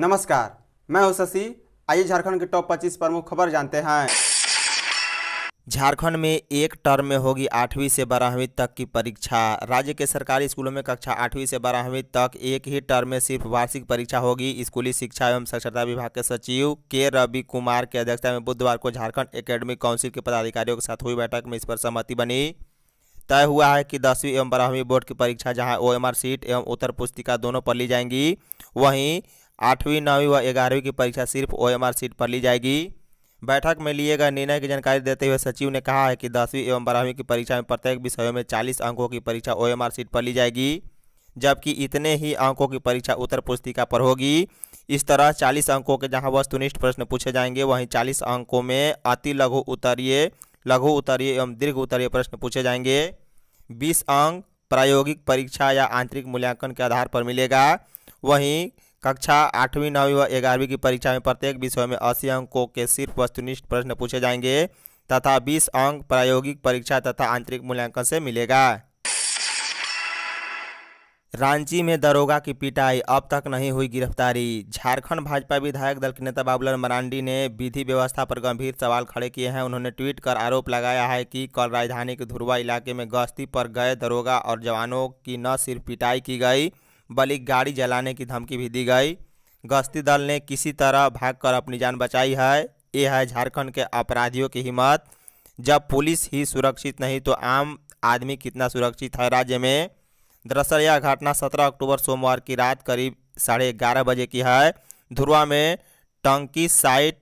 नमस्कार मैं हूं शशि आइए झारखंड के टॉप 25 प्रमुख खबर जानते हैं झारखंड में एक टर्म में होगी आठवीं से बारहवीं तक की परीक्षा राज्य के सरकारी स्कूलों में कक्षा आठवीं से बारहवीं तक एक ही टर्म में सिर्फ वार्षिक परीक्षा होगी स्कूली शिक्षा एवं साक्षरता विभाग के सचिव के रवि कुमार की अध्यक्षता में बुधवार को झारखंड एकेडमिक काउंसिल के पदाधिकारियों के साथ हुई बैठक में इस पर सहमति बनी तय हुआ है कि दसवीं एवं बारहवीं बोर्ड की परीक्षा जहाँ ओ सीट एवं उत्तर पुस्तिका दोनों पर ली जाएंगी वहीं आठवीं नौवीं व ग्यारहवीं की परीक्षा सिर्फ ओ सीट पर ली जाएगी बैठक में लिए गए निर्णय की जानकारी देते हुए सचिव ने कहा है कि दसवीं एवं बारहवीं की परीक्षा में प्रत्येक विषयों में चालीस अंकों की परीक्षा ओ सीट पर ली जाएगी जबकि इतने ही अंकों की परीक्षा उत्तर पुस्तिका पर होगी इस तरह चालीस अंकों के जहां वस्तुनिष्ठ प्रश्न पूछे जाएंगे वहीं चालीस अंकों में अति लघु उत्तरीय लघु उत्तरीय एवं दीर्घ उत्तरीय प्रश्न पूछे जाएंगे बीस अंक प्रायोगिक परीक्षा या आंतरिक मूल्यांकन के आधार पर मिलेगा वहीं कक्षा आठवीं नौवीं व ग्यारहवीं की परीक्षा में प्रत्येक विषय में अस्सी अंकों के सिर्फ वस्तुनिष्ठ प्रश्न पूछे जाएंगे तथा बीस अंक प्रायोगिक परीक्षा तथा आंतरिक मूल्यांकन से मिलेगा रांची में दरोगा की पिटाई अब तक नहीं हुई गिरफ्तारी झारखंड भाजपा विधायक दल के नेता बाबूलाल मरांडी ने विधि व्यवस्था पर गंभीर सवाल खड़े किए हैं उन्होंने ट्वीट कर आरोप लगाया है कि कल राजधानी के धुरवा इलाके में गश्ती पर गए दरोगा और जवानों की न सिर्फ पिटाई की गई बल्कि गाड़ी जलाने की धमकी भी दी गई गश्ती दल ने किसी तरह भागकर अपनी जान बचाई है ये है झारखंड के अपराधियों की हिम्मत जब पुलिस ही सुरक्षित नहीं तो आम आदमी कितना सुरक्षित है राज्य में दरअसल यह घटना 17 अक्टूबर सोमवार की रात करीब साढ़े ग्यारह बजे की है धुरवा में टंकी साइट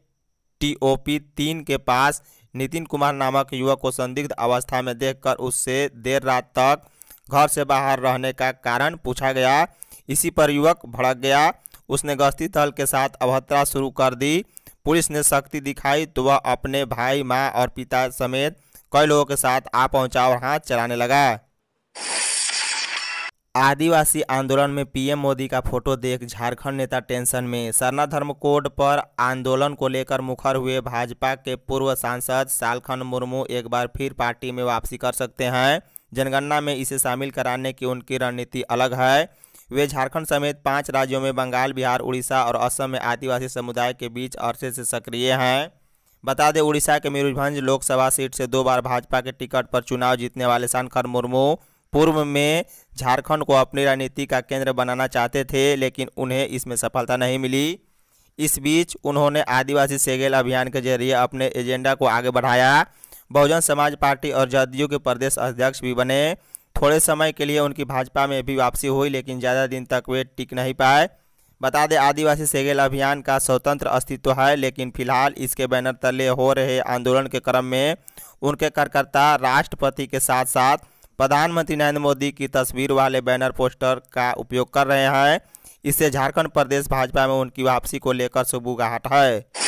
टीओपी तीन के पास नितिन कुमार नामक युवक को संदिग्ध अवस्था में देखकर उससे देर रात तक घर से बाहर रहने का कारण पूछा गया इसी पर युवक भड़क गया उसने गश्ती दल के साथ अभद्रा शुरू कर दी पुलिस ने सख्ती दिखाई तो वह अपने भाई माँ और पिता समेत कई लोगों के साथ आ पहुंचा और हाथ चलाने लगा आदिवासी आंदोलन में पीएम मोदी का फोटो देख झारखंड नेता टेंशन में सरना धर्म कोड पर आंदोलन को लेकर मुखर हुए भाजपा के पूर्व सांसद सालखन मुर्मू एक बार फिर पार्टी में वापसी कर सकते हैं जनगणना में इसे शामिल कराने की उनकी रणनीति अलग है वे झारखंड समेत पांच राज्यों में बंगाल बिहार उड़ीसा और असम में आदिवासी समुदाय के बीच अरसे से सक्रिय हैं बता दें उड़ीसा के मयूरभंज लोकसभा सीट से दो बार भाजपा के टिकट पर चुनाव जीतने वाले शानखर मुर्मू पूर्व में झारखंड को अपनी रणनीति का केंद्र बनाना चाहते थे लेकिन उन्हें इसमें सफलता नहीं मिली इस बीच उन्होंने आदिवासी सेगेल अभियान के जरिए अपने एजेंडा को आगे बढ़ाया बहुजन समाज पार्टी और जदयू के प्रदेश अध्यक्ष भी बने थोड़े समय के लिए उनकी भाजपा में भी वापसी हुई लेकिन ज़्यादा दिन तक वे टिक नहीं पाए बता दें आदिवासी सेगेल अभियान का स्वतंत्र अस्तित्व है लेकिन फिलहाल इसके बैनर तले हो रहे आंदोलन के क्रम में उनके कार्यकर्ता राष्ट्रपति के साथ साथ प्रधानमंत्री नरेंद्र मोदी की तस्वीर वाले बैनर पोस्टर का उपयोग कर रहे हैं इससे झारखंड प्रदेश भाजपा में उनकी वापसी को लेकर सुबुगाहट है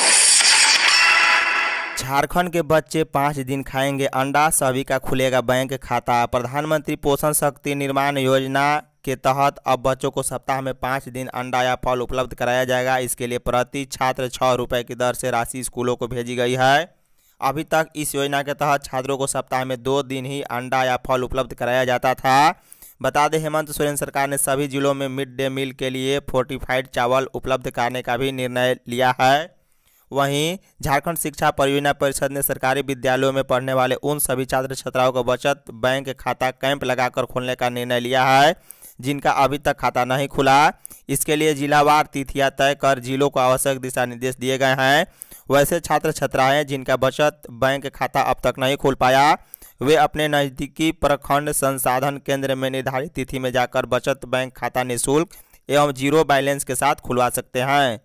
झारखंड के बच्चे पाँच दिन खाएंगे अंडा सभी का खुलेगा बैंक खाता प्रधानमंत्री पोषण शक्ति निर्माण योजना के तहत अब बच्चों को सप्ताह में पाँच दिन अंडा या फल उपलब्ध कराया जाएगा इसके लिए प्रति छात्र छः रुपये की दर से राशि स्कूलों को भेजी गई है अभी तक इस योजना के तहत छात्रों को सप्ताह में दो दिन ही अंडा या फल उपलब्ध कराया जाता था बता दें हेमंत सोरेन सरकार ने सभी जिलों में मिड डे मील के लिए फोर्टिफाइड चावल उपलब्ध कराने का भी निर्णय लिया है वहीं झारखंड शिक्षा परियोजना परिषद ने सरकारी विद्यालयों में पढ़ने वाले उन सभी छात्र छात्राओं को बचत बैंक खाता कैंप लगाकर खोलने का निर्णय लिया है जिनका अभी तक खाता नहीं खुला इसके लिए जिलावार तिथियां तय कर जिलों को आवश्यक दिशा निर्देश दिए गए हैं वैसे छात्र छात्राएं जिनका बचत बैंक खाता अब तक नहीं खुल पाया वे अपने नज़दीकी प्रखंड संसाधन केंद्र में निर्धारित तिथि में जाकर बचत बैंक खाता निःशुल्क एवं जीरो बैलेंस के साथ खुलवा सकते हैं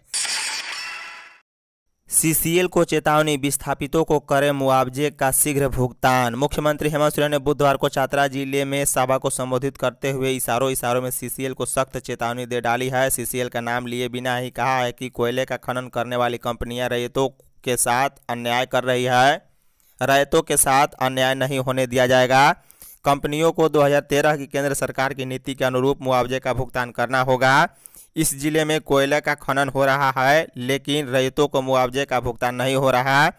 सीसीएल को चेतावनी विस्थापितों को करे मुआवजे का शीघ्र भुगतान मुख्यमंत्री हेमंत सोरेन ने बुधवार को चतरा जिले में सभा को संबोधित करते हुए इशारों इशारों में सीसीएल को सख्त चेतावनी दे डाली है सीसीएल का नाम लिए बिना ही कहा है कि कोयले का खनन करने वाली कंपनियां रैतों के साथ अन्याय कर रही है रैतों के साथ अन्याय नहीं होने दिया जाएगा कंपनियों को दो की केंद्र सरकार की नीति के अनुरूप मुआवजे का भुगतान करना होगा इस जिले में कोयला का खनन हो रहा है लेकिन रैतों को मुआवजे का भुगतान नहीं हो रहा है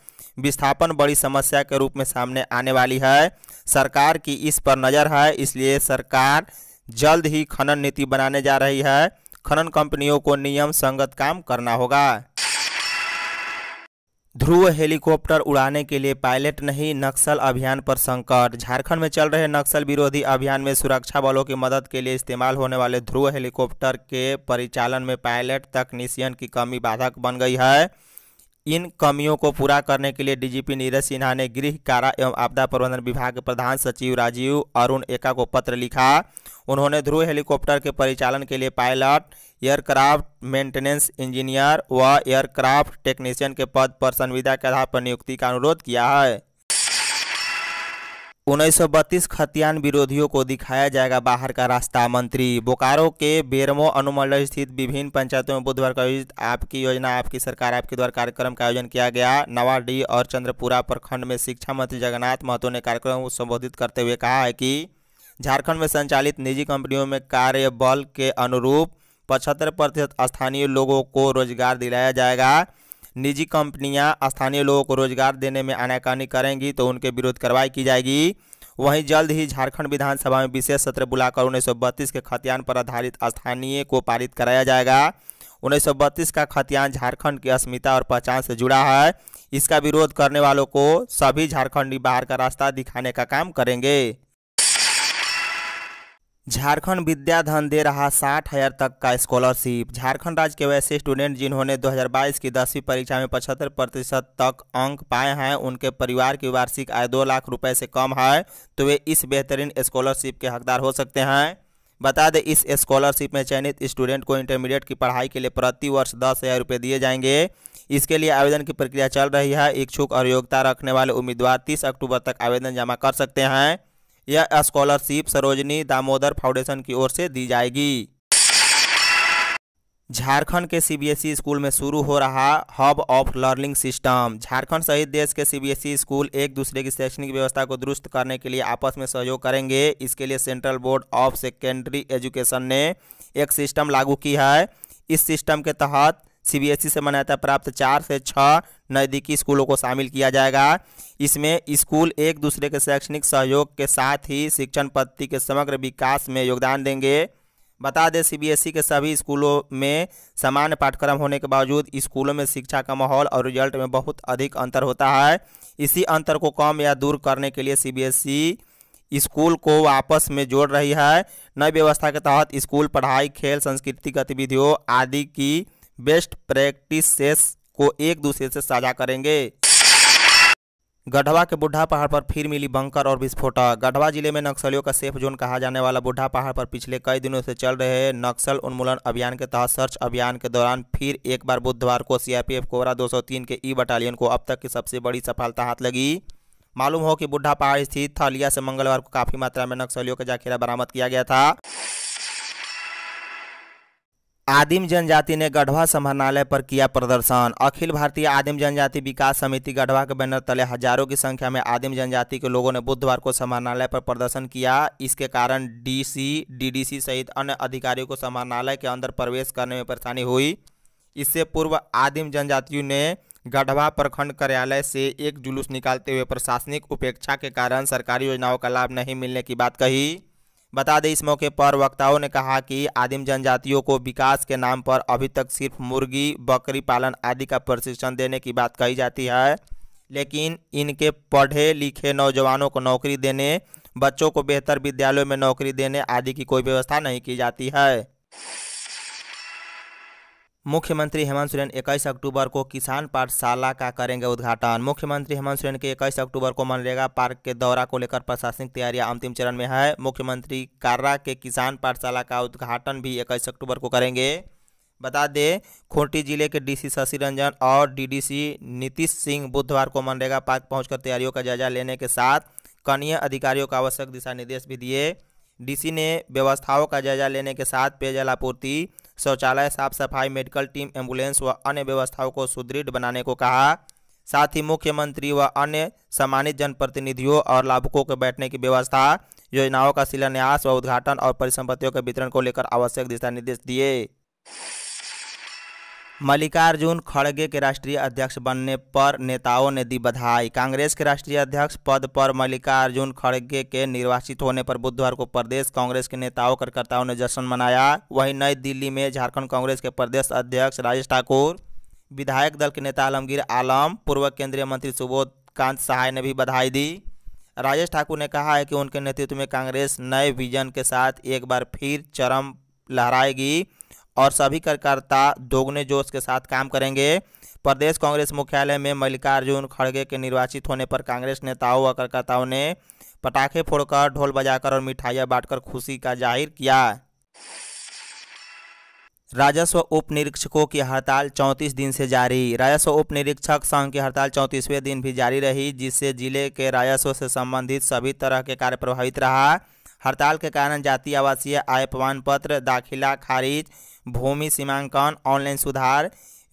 विस्थापन बड़ी समस्या के रूप में सामने आने वाली है सरकार की इस पर नज़र है इसलिए सरकार जल्द ही खनन नीति बनाने जा रही है खनन कंपनियों को नियम संगत काम करना होगा ध्रुव हेलीकॉप्टर उड़ाने के लिए पायलट नहीं नक्सल अभियान पर संकट झारखंड में चल रहे नक्सल विरोधी अभियान में सुरक्षा बलों की मदद के लिए इस्तेमाल होने वाले ध्रुव हेलीकॉप्टर के परिचालन में पायलट तकनीशियन की कमी बाधक बन गई है इन कमियों को पूरा करने के लिए डीजीपी नीरज सिन्हा ने गृह कारा एवं आपदा प्रबंधन विभाग के प्रधान सचिव राजीव अरुण एका को पत्र लिखा उन्होंने ध्रुव हेलीकॉप्टर के परिचालन के लिए पायलट एयरक्राफ्ट मेंटेनेंस इंजीनियर व एयरक्राफ्ट टेक्नीशियन के पद पर संविदा के आधार पर नियुक्ति का अनुरोध किया है उन्नीस खतियान विरोधियों को दिखाया जाएगा बाहर का रास्ता मंत्री बोकारो के बेरमो अनुमंडल स्थित विभिन्न पंचायतों में बुधवार को आयोजित आपकी योजना आपकी सरकार आपके द्वारा कार्यक्रम का आयोजन किया गया नवाडी और चंद्रपुरा प्रखंड में शिक्षा मंत्री जगन्नाथ महतो ने कार्यक्रम को संबोधित करते हुए कहा है कि झारखंड में संचालित निजी कंपनियों में कार्य बल के अनुरूप पचहत्तर प्रतिशत स्थानीय लोगों को रोजगार दिलाया जाएगा निजी कंपनियां स्थानीय लोगों को रोजगार देने में आनाकानी करेंगी तो उनके विरुद्ध कार्रवाई की जाएगी वहीं जल्द ही झारखंड विधानसभा में विशेष सत्र बुलाकर उन्नीस के खतियान पर आधारित स्थानीय को पारित कराया जाएगा उन्नीस का खतियान झारखंड की अस्मिता और पहचान से जुड़ा है इसका विरोध करने वालों को सभी झारखंडी बाहर का रास्ता दिखाने का काम करेंगे झारखंड विद्याधन दे रहा साठ हजार तक का स्कॉलरशिप झारखंड राज्य के वैसे स्टूडेंट जिन्होंने 2022 की दसवीं परीक्षा में पचहत्तर प्रतिशत तक अंक पाए हैं उनके परिवार की वार्षिक आय दो लाख रुपए से कम है तो वे इस बेहतरीन स्कॉलरशिप के हकदार हो सकते हैं बता दें इस स्कॉलरशिप में चयनित स्टूडेंट को इंटरमीडिएट की पढ़ाई के लिए प्रति वर्ष दस हज़ार रुपये दिए जाएंगे इसके लिए आवेदन की प्रक्रिया चल रही है इच्छुक और योग्यता रखने वाले उम्मीदवार तीस अक्टूबर तक आवेदन जमा कर सकते हैं यह स्कॉलरशिप सरोजनी दामोदर फाउंडेशन की ओर से दी जाएगी झारखंड के सीबीएसई स्कूल में शुरू हो रहा hub of learning system Jharkhand सहित देश के सीबीएसई स्कूल एक दूसरे की शैक्षणिक व्यवस्था को दुरुस्त करने के लिए आपस में सहयोग करेंगे इसके लिए Central Board of Secondary Education ने एक सिस्टम लागू की है इस सिस्टम के तहत सीबीएसई e से मान्यता प्राप्त चार से छः नज़दीकी स्कूलों को शामिल किया जाएगा इसमें स्कूल एक दूसरे के शैक्षणिक सहयोग के साथ ही शिक्षण पद्धति के समग्र विकास में योगदान देंगे बता दें सीबीएसई e के सभी स्कूलों में सामान्य पाठ्यक्रम होने के बावजूद स्कूलों में शिक्षा का माहौल और रिजल्ट में बहुत अधिक अंतर होता है इसी अंतर को कम या दूर करने के लिए सीबीएसई e स्कूल को आपस में जोड़ रही है नई व्यवस्था के तहत स्कूल पढ़ाई खेल सांस्कृतिक गतिविधियों आदि की बेस्ट प्रैक्टिसेस को एक दूसरे से साझा करेंगे गढ़वा के बुढ़ा पहाड़ पर फिर मिली बंकर और विस्फोटक गढ़वा जिले में नक्सलियों का सेफ जोन कहा जाने वाला बुढ़ा पहाड़ पर पिछले कई दिनों से चल रहे नक्सल उन्मूलन अभियान के तहत सर्च अभियान के दौरान फिर एक बार बुधवार को सीआरपीएफ कोबरा 203 के ई e बटालियन को अब तक की सबसे बड़ी सफलता हाथ लगी मालूम हो कि बुढ़ा पहाड़ स्थित थलिया से मंगलवार को काफी मात्रा में नक्सलियों का जाखिरा बरामद किया गया था आदिम जनजाति ने गढ़वा समरणालय पर किया प्रदर्शन अखिल भारतीय आदिम जनजाति विकास समिति गढ़वा के बैनर तले हजारों की संख्या में आदिम जनजाति के लोगों ने बुधवार को समरणालय पर प्रदर्शन किया इसके कारण डीसी डीडीसी सहित अन्य अधिकारियों को समरणालय के अंदर प्रवेश करने में परेशानी हुई इससे पूर्व आदिम जनजातियों ने गढ़वा प्रखंड कार्यालय से एक जुलूस निकालते हुए प्रशासनिक उपेक्षा के कारण सरकारी योजनाओं का लाभ नहीं मिलने की बात कही बता दें इस मौके पर वक्ताओं ने कहा कि आदिम जनजातियों को विकास के नाम पर अभी तक सिर्फ मुर्गी बकरी पालन आदि का प्रशिक्षण देने की बात कही जाती है लेकिन इनके पढ़े लिखे नौजवानों को नौकरी देने बच्चों को बेहतर विद्यालयों में नौकरी देने आदि की कोई व्यवस्था नहीं की जाती है मुख्यमंत्री हेमंत सोरेन 21 अक्टूबर को किसान पाठशाला का करेंगे उद्घाटन मुख्यमंत्री हेमंत सोरेन के 21 अक्टूबर को मनरेगा पार्क के दौरा को लेकर प्रशासनिक तैयारियां अंतिम चरण में है मुख्यमंत्री कार्रा के किसान पाठशाला का उद्घाटन भी 21 अक्टूबर को करेंगे बता दें खूंटी जिले के डीसी शशि रंजन और डी नीतीश सिंह बुधवार को मनरेगा पार्क पहुंचकर तैयारियों का जायजा लेने के साथ कनीय अधिकारियों का आवश्यक दिशा निर्देश भी दिए डीसी ने व्यवस्थाओं का जायजा लेने के साथ पेयजल आपूर्ति शौचालय साफ सफाई मेडिकल टीम एम्बुलेंस व अन्य व्यवस्थाओं को सुदृढ़ बनाने को कहा साथ ही मुख्यमंत्री व अन्य सम्मानित जनप्रतिनिधियों और लाभुकों के बैठने की व्यवस्था योजनाओं का शिलान्यास व उद्घाटन और परिसंपत्तियों के वितरण को लेकर आवश्यक दिशा निर्देश दिए मल्लिकार्जुन खड़गे के राष्ट्रीय अध्यक्ष बनने पर नेताओं ने दी बधाई कांग्रेस के राष्ट्रीय अध्यक्ष पद पर मल्लिकार्जुन खड़गे के निर्वाचित होने पर बुधवार को प्रदेश कांग्रेस के नेताओं कार्यकर्ताओं ने जश्न मनाया वहीं नई दिल्ली में झारखंड कांग्रेस के प्रदेश अध्यक्ष राजेश ठाकुर विधायक दल के नेता आलमगीर आलम पूर्व केंद्रीय मंत्री सुबोध कांत सहाय ने भी बधाई दी राजेश ठाकुर ने कहा है कि उनके नेतृत्व में कांग्रेस नए विजन के साथ एक बार फिर चरम लहराएगी और सभी कार्यकर्ता दोगुने जोश के साथ काम करेंगे प्रदेश कांग्रेस मुख्यालय में मल्लिकार्जुन खड़गे के निर्वाचित होने पर कांग्रेस नेताओं व कार्यकर्ताओं ने पटाखे फोड़कर ढोल बजाकर और मिठाइयाँ बांटकर खुशी का जाहिर किया राजस्व उप निरीक्षकों की हड़ताल 34 दिन से जारी राजस्व उप निरीक्षक संघ की हड़ताल 34वें दिन भी जारी रही जिससे जिले के राजस्व से संबंधित सभी तरह के कार्य प्रभावित रहा हड़ताल के कारण जाति आवासीय आय प्रमाण पत्र दाखिला खारिज भूमि सीमांकन ऑनलाइन सुधार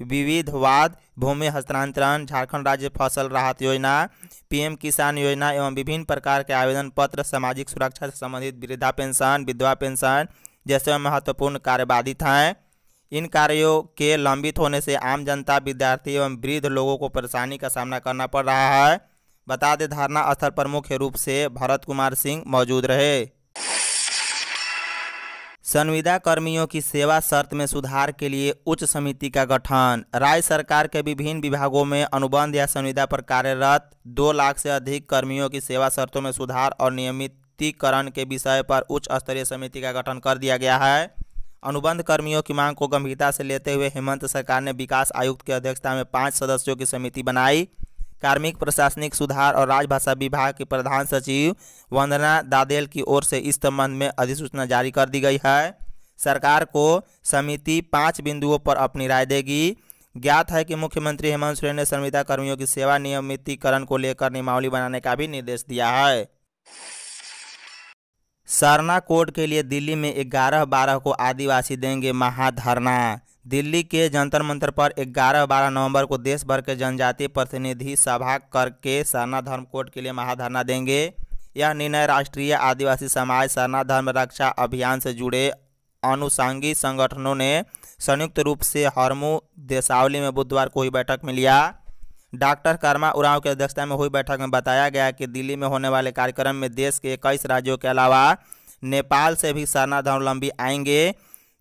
विविधवाद भूमि हस्तांतरण झारखंड राज्य फसल राहत योजना पीएम किसान योजना एवं विभिन्न प्रकार के आवेदन पत्र सामाजिक सुरक्षा से संबंधित वृद्धा पेंशन विधवा पेंशन जैसे महत्वपूर्ण कार्य बाधित हैं इन कार्यों के लंबित होने से आम जनता विद्यार्थी एवं वृद्ध लोगों को परेशानी का सामना करना पड़ रहा है बता दें धारणा स्थल पर मुख्य रूप से भरत कुमार सिंह मौजूद रहे संविदा कर्मियों की सेवा शर्त में सुधार के लिए उच्च समिति का गठन राज्य सरकार के विभिन्न विभागों में अनुबंध या संविदा पर कार्यरत दो लाख से अधिक कर्मियों की सेवा शर्तों में सुधार और नियमितीकरण के विषय पर उच्च स्तरीय समिति का गठन कर दिया गया है अनुबंध कर्मियों की मांग को गंभीरता से लेते हुए हेमंत सरकार ने विकास आयुक्त की अध्यक्षता में पाँच सदस्यों की समिति बनाई कार्मिक प्रशासनिक सुधार और राजभाषा विभाग के प्रधान सचिव वंदना दादेल की ओर से इस संबंध में अधिसूचना जारी कर दी गई है सरकार को समिति पाँच बिंदुओं पर अपनी राय देगी ज्ञात है कि मुख्यमंत्री हेमंत सोरेन ने संविदा कर्मियों की सेवा नियमितीकरण को लेकर नियमावली बनाने का भी निर्देश दिया है सरना कोर्ट के लिए दिल्ली में 11 बारह को आदिवासी देंगे महाधरना दिल्ली के जंतर मंतर पर 11 बारह नवंबर को देश भर के जनजातीय प्रतिनिधि सभा करके सरना धर्म कोड के लिए महाधरना देंगे यह निर्णय राष्ट्रीय आदिवासी समाज सरना धर्म रक्षा अभियान से जुड़े अनुसांगी संगठनों ने संयुक्त रूप से हरमू देशावली में बुधवार को हुई बैठक में लिया डॉक्टर कर्मा उराव की अध्यक्षता में हुई बैठक में बताया गया कि दिल्ली में होने वाले कार्यक्रम में देश के इक्कीस राज्यों के अलावा नेपाल से भी सरना धर्मलंबी आएंगे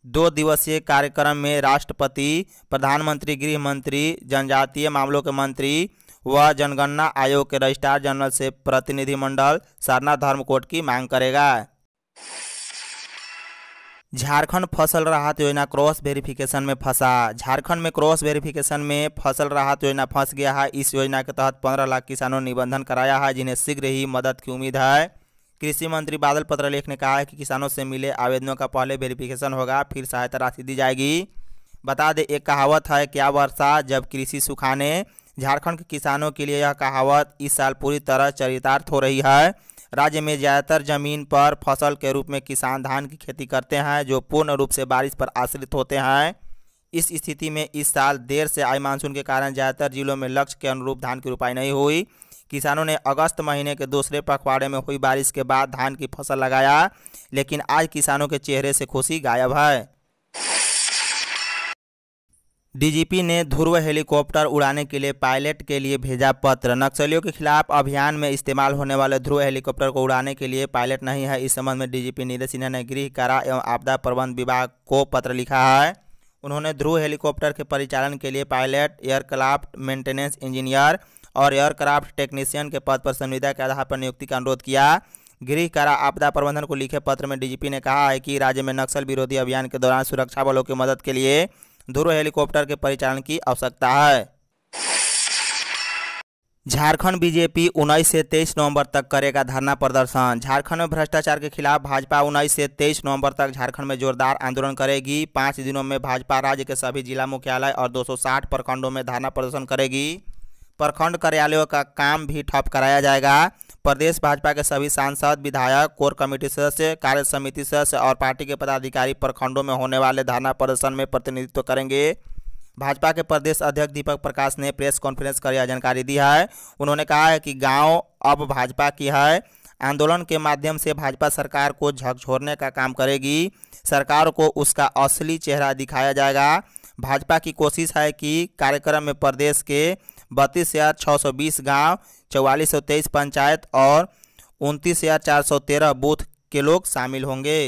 दो दिवसीय कार्यक्रम में राष्ट्रपति प्रधानमंत्री गृह मंत्री जनजातीय मामलों के मंत्री व जनगणना आयोग के रजिस्ट्रार जनरल से प्रतिनिधिमंडल सरना धर्म कोर्ट की मांग करेगा झारखंड फसल राहत योजना क्रॉस वेरिफिकेशन में फंसा झारखंड में क्रॉस वेरिफिकेशन में फसल राहत योजना फंस गया है इस योजना के तहत पंद्रह लाख किसानों ने निबंधन कराया है जिन्हें शीघ्र ही मदद की उम्मीद है कृषि मंत्री बादल पत्रलेख ने कहा है कि किसानों से मिले आवेदनों का पहले वेरिफिकेशन होगा फिर सहायता राशि दी जाएगी बता दें एक कहावत है क्या वर्षा जब कृषि सुखाने झारखंड के किसानों के लिए यह कहावत इस साल पूरी तरह चरितार्थ हो रही है राज्य में ज़्यादातर जमीन पर फसल के रूप में किसान धान की खेती करते हैं जो पूर्ण रूप से बारिश पर आश्रित होते हैं इस स्थिति में इस साल देर से आए मानसून के कारण ज़्यादातर जिलों में लक्ष्य के अनुरूप धान की रुपाई नहीं हुई किसानों ने अगस्त महीने के दूसरे पखवाड़े में हुई बारिश के बाद धान की फसल लगाया लेकिन आज किसानों के चेहरे से खुशी गायब है डीजीपी ने ध्रुव हेलीकॉप्टर उड़ाने के लिए पायलट के लिए भेजा पत्र नक्सलियों के खिलाफ अभियान में इस्तेमाल होने वाले ध्रुव हेलीकॉप्टर को उड़ाने के लिए पायलट नहीं है इस संबंध में डीजीपी नीरज सिन्हा ने गृह कारा एवं आपदा प्रबंध विभाग को पत्र लिखा है उन्होंने ध्रुव हेलीकॉप्टर के परिचालन के लिए पायलट एयरक्राफ्ट मेंटेनेंस इंजीनियर और एयरक्राफ्ट टेक्नीशियन के पद पर संविदा के आधार पर नियुक्ति का अनुरोध किया गृह कारा आपदा प्रबंधन को लिखे पत्र में डीजीपी ने कहा है कि राज्य में नक्सल विरोधी अभियान के दौरान सुरक्षा बलों की मदद के लिए ध्रुव हेलीकॉप्टर के परिचालन की आवश्यकता है झारखंड बीजेपी 19 से 23 नवंबर तक करेगा धरना प्रदर्शन झारखंड में भ्रष्टाचार के खिलाफ भाजपा 19 से 23 नवंबर तक झारखंड में जोरदार आंदोलन करेगी पाँच दिनों में भाजपा राज्य के सभी जिला मुख्यालय और 260 प्रखंडों में धरना प्रदर्शन करेगी प्रखंड कार्यालयों का काम भी ठप कराया जाएगा प्रदेश भाजपा के सभी सांसद विधायक कोर कमेटी सदस्य कार्य समिति सदस्य और पार्टी के पदाधिकारी प्रखंडों में होने वाले धरना प्रदर्शन में प्रतिनिधित्व करेंगे भाजपा के प्रदेश अध्यक्ष दीपक प्रकाश ने प्रेस कॉन्फ्रेंस कर यह जानकारी दी है उन्होंने कहा है कि गांव अब भाजपा की है आंदोलन के माध्यम से भाजपा सरकार को झकझोरने का काम करेगी सरकार को उसका असली चेहरा दिखाया जाएगा भाजपा की कोशिश है कि कार्यक्रम में प्रदेश के बत्तीस हज़ार छः सौ बीस गाँव चौवालीस सौ तेईस पंचायत और उनतीस हज़ार चार सौ तेरह बूथ के लोग शामिल होंगे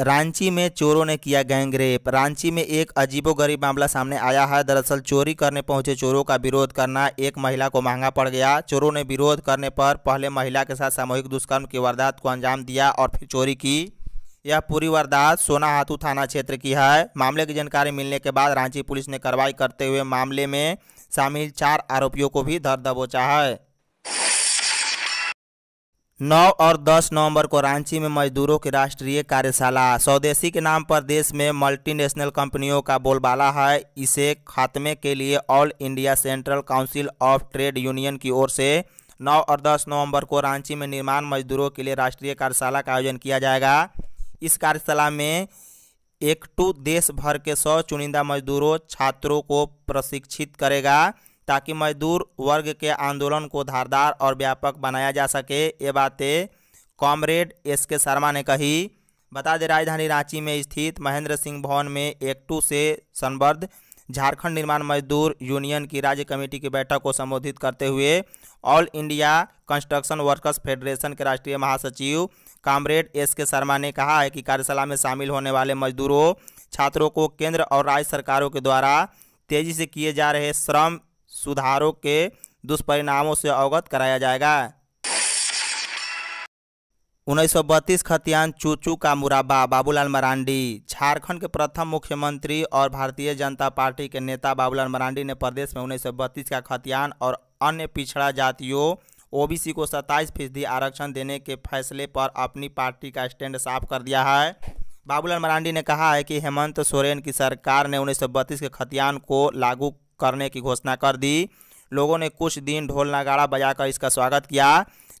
रांची में चोरों ने किया गैंगरेप रांची में एक अजीबोगरीब मामला सामने आया है दरअसल चोरी करने पहुंचे चोरों का विरोध करना एक महिला को महंगा पड़ गया चोरों ने विरोध करने पर पहले महिला के साथ सामूहिक दुष्कर्म की वारदात को अंजाम दिया और फिर चोरी की यह पूरी वारदात सोनाहातू थाना क्षेत्र की है मामले की जानकारी मिलने के बाद रांची पुलिस ने कार्रवाई करते हुए मामले में शामिल चार आरोपियों को भी धर दबोचा है नौ और दस नवंबर को रांची में मजदूरों की राष्ट्रीय कार्यशाला स्वदेशी के नाम पर देश में मल्टीनेशनल कंपनियों का बोलबाला है इसे खात्मे के लिए All India Central Council of Trade Union की ओर से 9 और 10 नवंबर को रांची में निर्माण मजदूरों के लिए राष्ट्रीय कार्यशाला का आयोजन किया जाएगा इस कार्यशाला में एक टू देश भर के सौ चुनिंदा मजदूरों छात्रों को प्रशिक्षित करेगा ताकि मजदूर वर्ग के आंदोलन को धारदार और व्यापक बनाया जा सके ये बातें कॉमरेड एस के शर्मा ने कही बता दें राजधानी रांची में स्थित महेंद्र सिंह भवन में एक टू से संबद्ध झारखंड निर्माण मजदूर यूनियन की राज्य कमेटी की बैठक को संबोधित करते हुए All India Construction Workers Federation के राष्ट्रीय महासचिव कामरेड एस के शर्मा ने कहा है कि कार्यशाला में शामिल होने वाले मजदूरों छात्रों को केंद्र और राज्य सरकारों के द्वारा तेजी से किए जा रहे श्रम सुधारों के दुष्परिणामों से अवगत कराया जाएगा उन्नीस सौ बत्तीस खतियान चूचू का मुराबा बाबूलाल मरांडी झारखंड के प्रथम मुख्यमंत्री और भारतीय जनता पार्टी के नेता बाबूलाल मरांडी ने प्रदेश में उन्नीस सौ बत्तीस का खतियान और अन्य पिछड़ा जातियों ओबीसी को सत्ताईस फीसदी आरक्षण देने के फैसले पर अपनी पार्टी का स्टैंड साफ कर दिया है बाबूलाल मरांडी ने कहा है कि हेमंत सोरेन की सरकार ने उन्नीस के खतियान को लागू करने की घोषणा कर दी लोगों ने कुछ दिन ढोल नगाड़ा बजाकर इसका स्वागत किया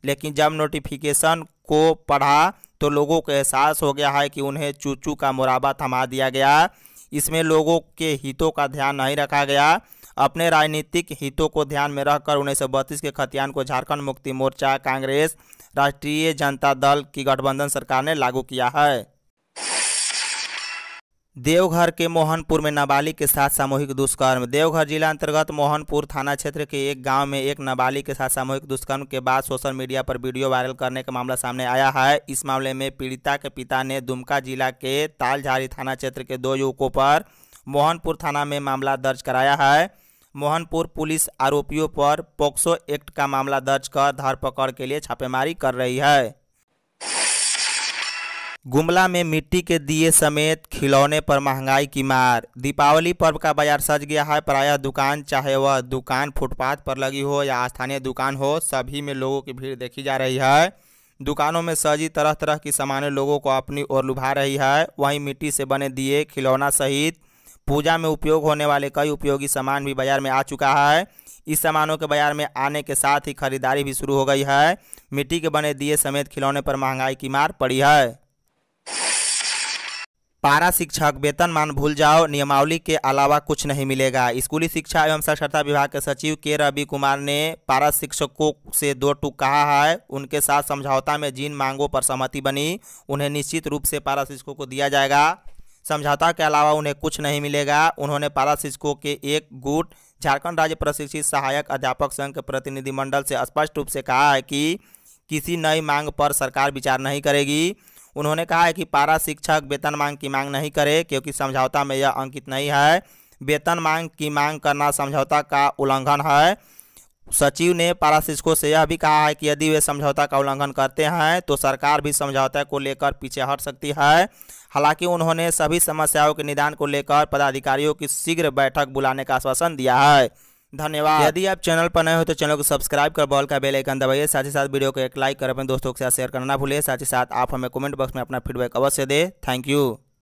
लेकिन जब नोटिफिकेशन को पढ़ा तो लोगों को एहसास हो गया है कि उन्हें चूचू का मुराबा थमा दिया गया इसमें लोगों के हितों का ध्यान नहीं रखा गया अपने राजनीतिक हितों को ध्यान में रखकर उन्नीस के खतियान को झारखंड मुक्ति मोर्चा कांग्रेस राष्ट्रीय जनता दल की गठबंधन सरकार ने लागू किया है देवघर के मोहनपुर में नाबालिग के साथ सामूहिक दुष्कर्म देवघर जिला अंतर्गत मोहनपुर थाना क्षेत्र के एक गांव में एक नाबालिग के साथ सामूहिक दुष्कर्म के बाद सोशल मीडिया पर वीडियो वायरल करने का मामला सामने आया है इस मामले में पीड़िता के पिता ने दुमका जिला के तालझारी थाना क्षेत्र के दो युवकों पर मोहनपुर थाना में मामला दर्ज कराया है मोहनपुर पुलिस आरोपियों पर पोक्सो एक्ट का मामला दर्ज कर धरपकड़ के लिए छापेमारी कर रही है गुमला में मिट्टी के दिए समेत खिलौने पर महंगाई की मार दीपावली पर्व का बाजार सज गया है प्रायः दुकान चाहे वह दुकान फुटपाथ पर लगी हो या स्थानीय दुकान हो सभी में लोगों की भीड़ देखी जा रही है दुकानों में सजी तरह तरह की सामानें लोगों को अपनी ओर लुभा रही है वहीं मिट्टी से बने दिए खिलौना सहित पूजा में उपयोग होने वाले कई उपयोगी सामान भी बाजार में आ चुका है इस सामानों के बाजार में आने के साथ ही खरीदारी भी शुरू हो गई है मिट्टी के बने दिए समेत खिलौने पर महंगाई की मार पड़ी है पारा शिक्षक वेतन मान भूल जाओ नियमावली के अलावा कुछ नहीं मिलेगा स्कूली शिक्षा एवं साक्षरता विभाग के सचिव के रवि कुमार ने पारा शिक्षकों से दो टूक कहा है उनके साथ समझौता में जिन मांगों पर सहमति बनी उन्हें निश्चित रूप से पारा शिक्षकों को दिया जाएगा समझौता के अलावा उन्हें कुछ नहीं मिलेगा उन्होंने पारा शिक्षकों के एक गुट झारखंड राज्य प्रशिक्षित सहायक अध्यापक संघ के प्रतिनिधिमंडल से स्पष्ट रूप से कहा है कि किसी नई मांग पर सरकार विचार नहीं करेगी उन्होंने कहा है कि पारा शिक्षक वेतन मांग की मांग नहीं करे क्योंकि समझौता में यह अंकित नहीं है वेतन मांग की मांग करना समझौता का उल्लंघन है सचिव ने पारा शिक्षकों से यह भी कहा है कि यदि वे समझौता का उल्लंघन करते हैं तो सरकार भी समझौता को लेकर पीछे हट सकती है हालांकि उन्होंने सभी समस्याओं के निदान को लेकर पदाधिकारियों की शीघ्र बैठक बुलाने का आश्वासन दिया है धन्यवाद यदि आप चैनल पर नए हो तो चैनल को सब्सक्राइब कर बॉल का बेल आइकन दबाइए साथ ही साथ वीडियो को एक लाइक कर अपने दोस्तों के साथ शेयर करना भूलिए साथ ही साथ आप हमें कमेंट बॉक्स में अपना फीडबैक अवश्य दें थैंक यू